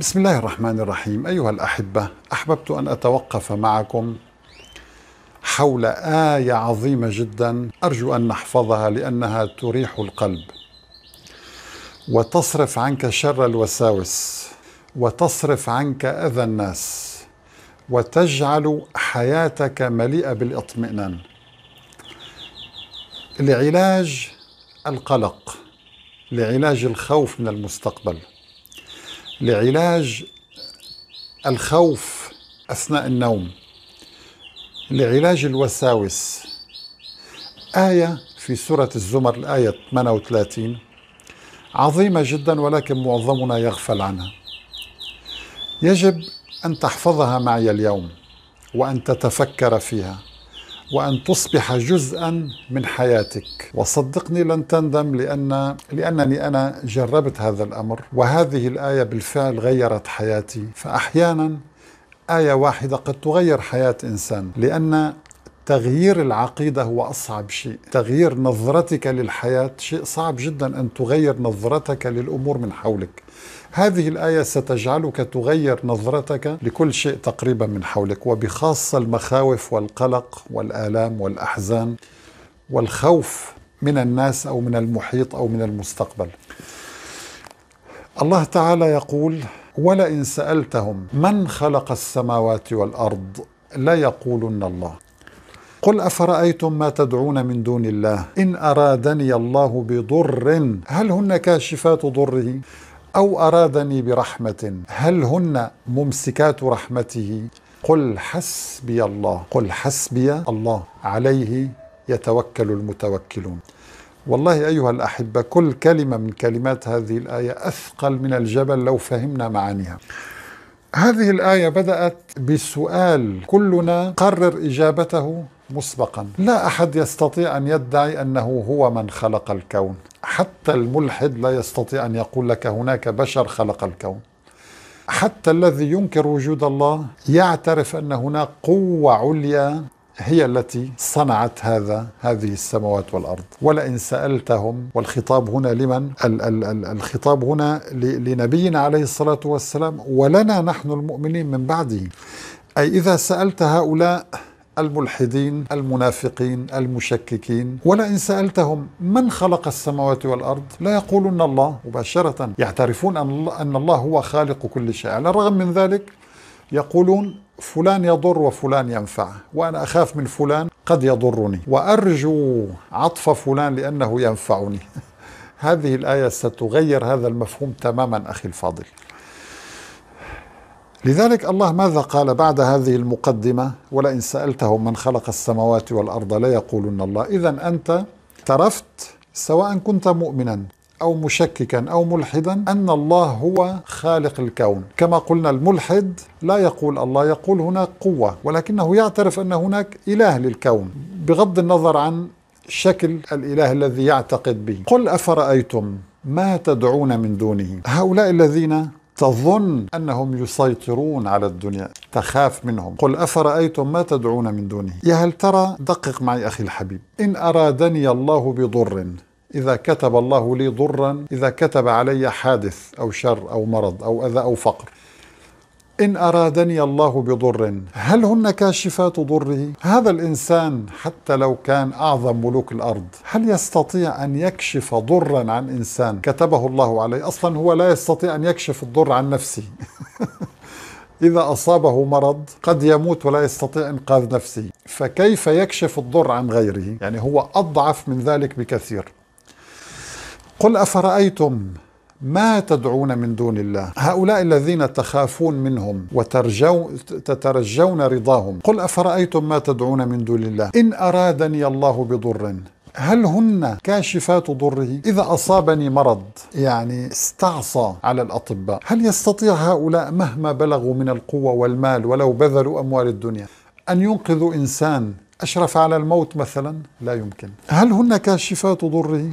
بسم الله الرحمن الرحيم أيها الأحبة أحببت أن أتوقف معكم حول آية عظيمة جدا أرجو أن نحفظها لأنها تريح القلب وتصرف عنك شر الوساوس وتصرف عنك أذى الناس وتجعل حياتك مليئة بالاطمئنان لعلاج القلق لعلاج الخوف من المستقبل لعلاج الخوف أثناء النوم لعلاج الوساوس آية في سورة الزمر الآية 38 عظيمة جدا ولكن معظمنا يغفل عنها يجب أن تحفظها معي اليوم وأن تتفكر فيها وأن تصبح جزءا من حياتك وصدقني لن تندم لأن لأنني أنا جربت هذا الأمر وهذه الآية بالفعل غيرت حياتي فأحيانا آية واحدة قد تغير حياة إنسان لأن تغيير العقيدة هو أصعب شيء تغيير نظرتك للحياة شيء صعب جدا أن تغير نظرتك للأمور من حولك هذه الآية ستجعلك تغير نظرتك لكل شيء تقريبا من حولك وبخاصة المخاوف والقلق والآلام والأحزان والخوف من الناس أو من المحيط أو من المستقبل الله تعالى يقول ولئن سألتهم من خلق السماوات والأرض لا يقولن الله قل أفرأيتم ما تدعون من دون الله إن أرادني الله بضر هل هن كاشفات ضره أو أرادني برحمة هل هن ممسكات رحمته قل حسبي الله قل حسبي الله عليه يتوكل المتوكلون والله أيها الأحبة كل كلمة من كلمات هذه الآية أثقل من الجبل لو فهمنا معانيها هذه الآية بدأت بسؤال كلنا قرر إجابته مسبقا لا أحد يستطيع أن يدعي أنه هو من خلق الكون حتى الملحد لا يستطيع أن يقول لك هناك بشر خلق الكون حتى الذي ينكر وجود الله يعترف أن هناك قوة عليا هي التي صنعت هذا هذه السماوات والارض ولئن سالتهم والخطاب هنا لمن ال ال ال الخطاب هنا لنبينا عليه الصلاه والسلام ولنا نحن المؤمنين من بعده اي اذا سالت هؤلاء الملحدين المنافقين المشككين ولئن سألتهم من خلق السماوات والأرض لا يقولون الله مباشرة يعترفون أن الله هو خالق كل شيء على الرغم من ذلك يقولون فلان يضر وفلان ينفع وأنا أخاف من فلان قد يضرني وأرجو عطف فلان لأنه ينفعني هذه الآية ستغير هذا المفهوم تماما أخي الفاضل لذلك الله ماذا قال بعد هذه المقدمة ولئن سألتهم من خلق السماوات والأرض ليقولن الله إذا أنت ترفت سواء كنت مؤمنا أو مشككا أو ملحدا أن الله هو خالق الكون كما قلنا الملحد لا يقول الله يقول هناك قوة ولكنه يعترف أن هناك إله للكون بغض النظر عن شكل الإله الذي يعتقد به قل أفرأيتم ما تدعون من دونه هؤلاء الذين تظن انهم يسيطرون على الدنيا تخاف منهم قل افرايتم ما تدعون من دونه يا هل ترى دقق معي اخي الحبيب ان ارادني الله بضر إذا كتب الله لي ضرا إذا كتب علي حادث أو شر أو مرض أو أذى أو فقر إن أرادني الله بضر هل هن كاشفات ضره؟ هذا الإنسان حتى لو كان أعظم ملوك الأرض هل يستطيع أن يكشف ضرا عن إنسان كتبه الله عليه؟ أصلا هو لا يستطيع أن يكشف الضر عن نفسه إذا أصابه مرض قد يموت ولا يستطيع إنقاذ نفسه فكيف يكشف الضر عن غيره؟ يعني هو أضعف من ذلك بكثير قل أفرأيتم ما تدعون من دون الله هؤلاء الذين تخافون منهم وترجو تترجون رضاهم قل أفرأيتم ما تدعون من دون الله إن أرادني الله بضر هل هن كاشفات ضره إذا أصابني مرض يعني استعصى على الأطباء هل يستطيع هؤلاء مهما بلغوا من القوة والمال ولو بذلوا أموال الدنيا أن ينقذوا إنسان أشرف على الموت مثلا لا يمكن هل هن كاشفات ضره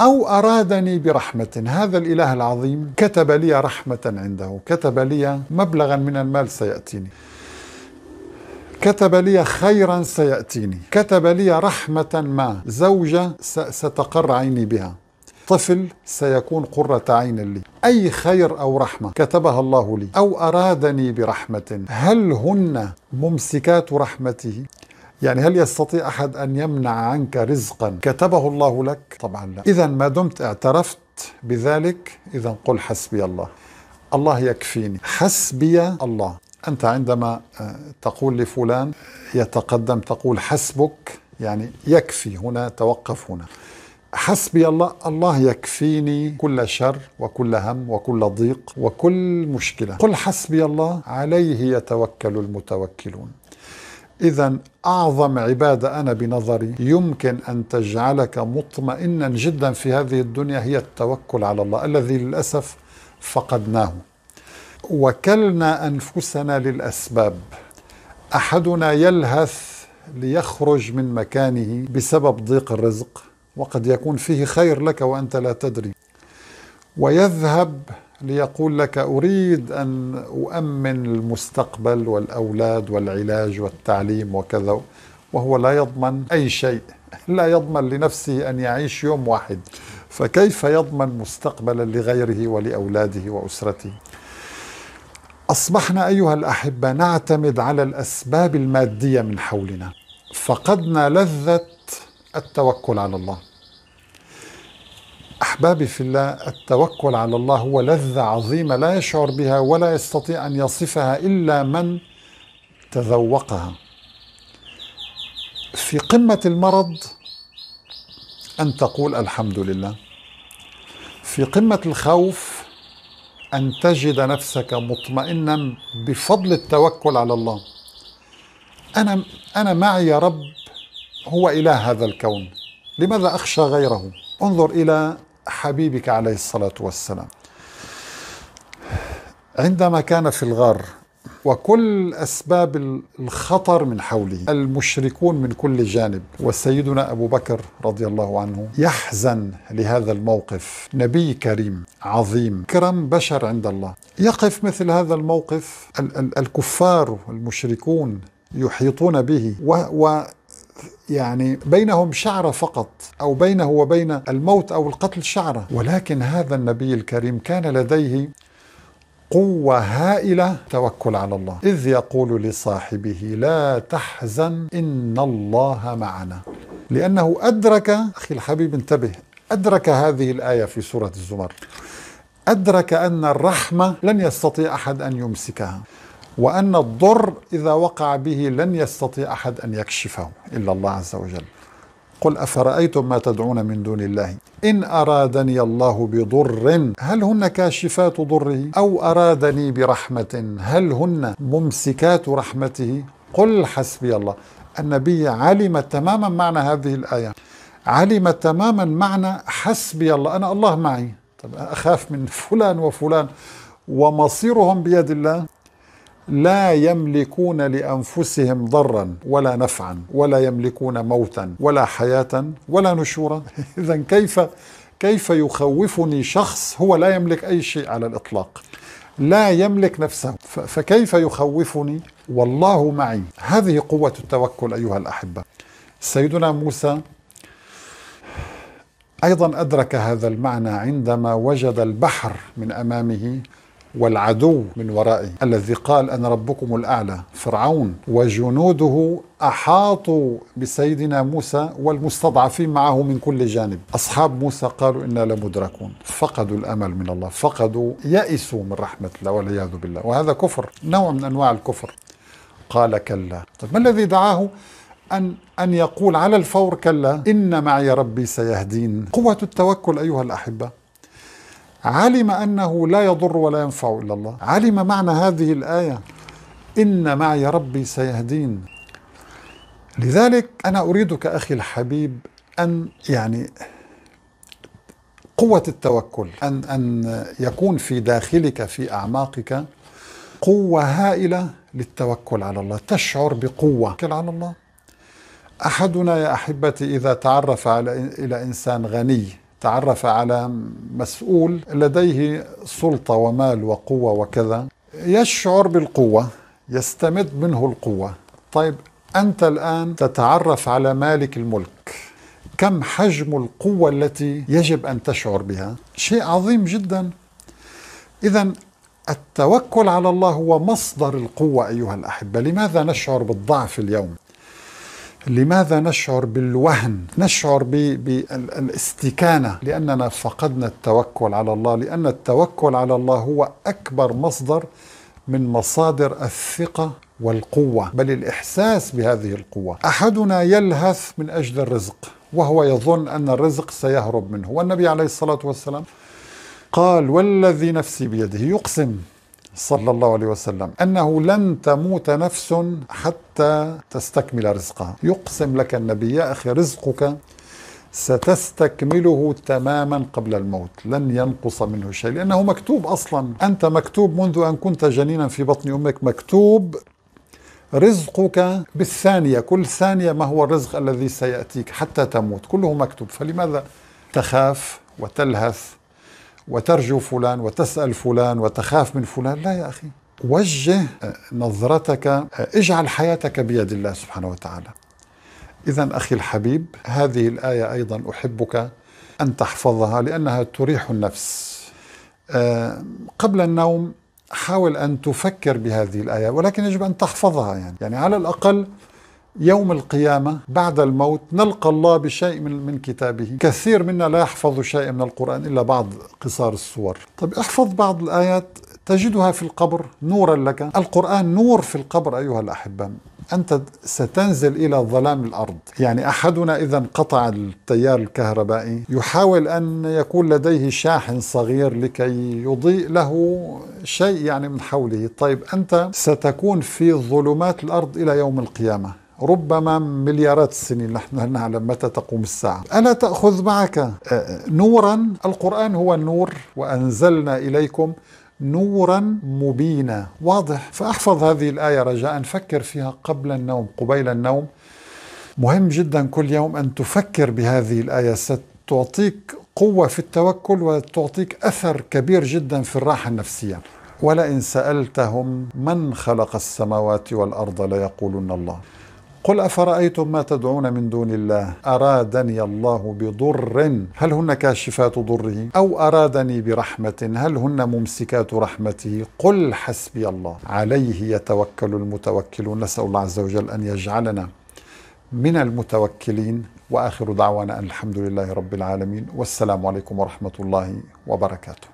أو أرادني برحمة هذا الإله العظيم كتب لي رحمة عنده كتب لي مبلغا من المال سيأتيني كتب لي خيرا سيأتيني كتب لي رحمة ما زوجة ستقر عيني بها طفل سيكون قرة عين لي أي خير أو رحمة كتبها الله لي أو أرادني برحمة هل هن ممسكات رحمته يعني هل يستطيع أحد أن يمنع عنك رزقا كتبه الله لك؟ طبعا لا إذا ما دمت اعترفت بذلك إذا قل حسبي الله الله يكفيني حسبي الله أنت عندما آه، تقول لفلان يتقدم تقول حسبك يعني يكفي هنا توقف هنا حسبي الله الله يكفيني كل شر وكل هم وكل ضيق وكل مشكله قل حسبي الله عليه يتوكل المتوكلون إذا أعظم عبادة أنا بنظري يمكن أن تجعلك مطمئنا جدا في هذه الدنيا هي التوكل على الله الذي للأسف فقدناه وكلنا أنفسنا للأسباب أحدنا يلهث ليخرج من مكانه بسبب ضيق الرزق وقد يكون فيه خير لك وأنت لا تدري ويذهب ليقول لك أريد أن أؤمن المستقبل والأولاد والعلاج والتعليم وكذا وهو لا يضمن أي شيء لا يضمن لنفسه أن يعيش يوم واحد فكيف يضمن مستقبلا لغيره ولأولاده وأسرته أصبحنا أيها الأحبة نعتمد على الأسباب المادية من حولنا فقدنا لذة التوكل على الله احبابي في الله التوكل على الله هو لذه عظيمه لا يشعر بها ولا يستطيع ان يصفها الا من تذوقها في قمه المرض ان تقول الحمد لله في قمه الخوف ان تجد نفسك مطمئنا بفضل التوكل على الله انا انا معي رب هو اله هذا الكون لماذا اخشى غيره انظر الى حبيبك عليه الصلاة والسلام عندما كان في الغار وكل أسباب الخطر من حوله المشركون من كل جانب وسيدنا أبو بكر رضي الله عنه يحزن لهذا الموقف نبي كريم عظيم كرم بشر عند الله يقف مثل هذا الموقف الكفار المشركون يحيطون به و يعني بينهم شعرة فقط أو بينه وبين الموت أو القتل شعرة ولكن هذا النبي الكريم كان لديه قوة هائلة توكل على الله إذ يقول لصاحبه لا تحزن إن الله معنا لأنه أدرك أخي الحبيب انتبه أدرك هذه الآية في سورة الزمر أدرك أن الرحمة لن يستطيع أحد أن يمسكها وأن الضر إذا وقع به لن يستطيع أحد أن يكشفه إلا الله عز وجل قل أفرأيتم ما تدعون من دون الله إن أرادني الله بضر هل هن كاشفات ضره أو أرادني برحمة هل هن ممسكات رحمته قل حسبي الله النبي علم تماما معنى هذه الآية علم تماما معنى حسبي الله أنا الله معي طب أخاف من فلان وفلان ومصيرهم بيد الله لا يملكون لانفسهم ضرا ولا نفعا ولا يملكون موتا ولا حياه ولا نشورا اذا كيف كيف يخوفني شخص هو لا يملك اي شيء على الاطلاق لا يملك نفسه فكيف يخوفني والله معي هذه قوه التوكل ايها الاحبه سيدنا موسى ايضا ادرك هذا المعنى عندما وجد البحر من امامه والعدو من ورائي الذي قال أنا ربكم الأعلى فرعون وجنوده أحاطوا بسيدنا موسى والمستضعفين معه من كل جانب أصحاب موسى قالوا إنا لمدركون فقدوا الأمل من الله فقدوا يئسوا من رحمة الله والعياذ بالله وهذا كفر نوع من أنواع الكفر قال كلا طيب ما الذي دعاه أن أن يقول على الفور كلا إن معي ربي سيهدين قوة التوكل أيها الأحبة علم أنه لا يضر ولا ينفع إلا الله علم معنى هذه الآية إن معي ربي سيهدين لذلك أنا أريدك أخي الحبيب أن يعني قوة التوكل أن أن يكون في داخلك في أعماقك قوة هائلة للتوكل على الله تشعر بقوة على الله أحدنا يا أحبتي إذا تعرف على إلى إنسان غني تعرف على مسؤول لديه سلطه ومال وقوه وكذا يشعر بالقوه يستمد منه القوه طيب انت الان تتعرف على مالك الملك كم حجم القوه التي يجب ان تشعر بها شيء عظيم جدا اذا التوكل على الله هو مصدر القوه ايها الاحبه لماذا نشعر بالضعف اليوم لماذا نشعر بالوهن نشعر بالاستكانة لأننا فقدنا التوكل على الله لأن التوكل على الله هو أكبر مصدر من مصادر الثقة والقوة بل الإحساس بهذه القوة أحدنا يلهث من أجل الرزق وهو يظن أن الرزق سيهرب منه والنبي عليه الصلاة والسلام قال والذي نفسي بيده يقسم صلى الله عليه وسلم أنه لن تموت نفس حتى تستكمل رزقها يقسم لك النبي يا أخي رزقك ستستكمله تماما قبل الموت لن ينقص منه شيء لأنه مكتوب أصلا أنت مكتوب منذ أن كنت جنينا في بطن أمك مكتوب رزقك بالثانية كل ثانية ما هو الرزق الذي سيأتيك حتى تموت كله مكتوب فلماذا تخاف وتلهث وترجو فلان وتسأل فلان وتخاف من فلان لا يا أخي وجه نظرتك اجعل حياتك بيد الله سبحانه وتعالى إذا أخي الحبيب هذه الآية أيضا أحبك أن تحفظها لأنها تريح النفس آه، قبل النوم حاول أن تفكر بهذه الآية ولكن يجب أن تحفظها يعني, يعني على الأقل يوم القيامة بعد الموت نلقى الله بشيء من, من كتابه كثير منا لا يحفظ شيء من القرآن إلا بعض قصار الصور طب احفظ بعض الآيات تجدها في القبر نورا لك القرآن نور في القبر أيها الأحبة أنت ستنزل إلى ظلام الأرض يعني أحدنا إذا انقطع التيار الكهربائي يحاول أن يكون لديه شاحن صغير لكي يضيء له شيء يعني من حوله طيب أنت ستكون في ظلمات الأرض إلى يوم القيامة ربما مليارات السنين نحن لا نعلم متى تقوم الساعة ألا تأخذ معك أه، أه، نورا القرآن هو النور وأنزلنا إليكم نورا مبينا واضح فأحفظ هذه الآية رجاء فكر فيها قبل النوم قبيل النوم مهم جدا كل يوم أن تفكر بهذه الآية ستعطيك قوة في التوكل وتعطيك أثر كبير جدا في الراحة النفسية ولئن سألتهم من خلق السماوات والأرض ليقولن الله قل أفرأيتم ما تدعون من دون الله أرادني الله بضر هل هن كاشفات ضره أو أرادني برحمة هل هن ممسكات رحمته قل حسبي الله عليه يتوكل المتوكلون نسأل الله عز وجل أن يجعلنا من المتوكلين وآخر دعوانا أن الحمد لله رب العالمين والسلام عليكم ورحمة الله وبركاته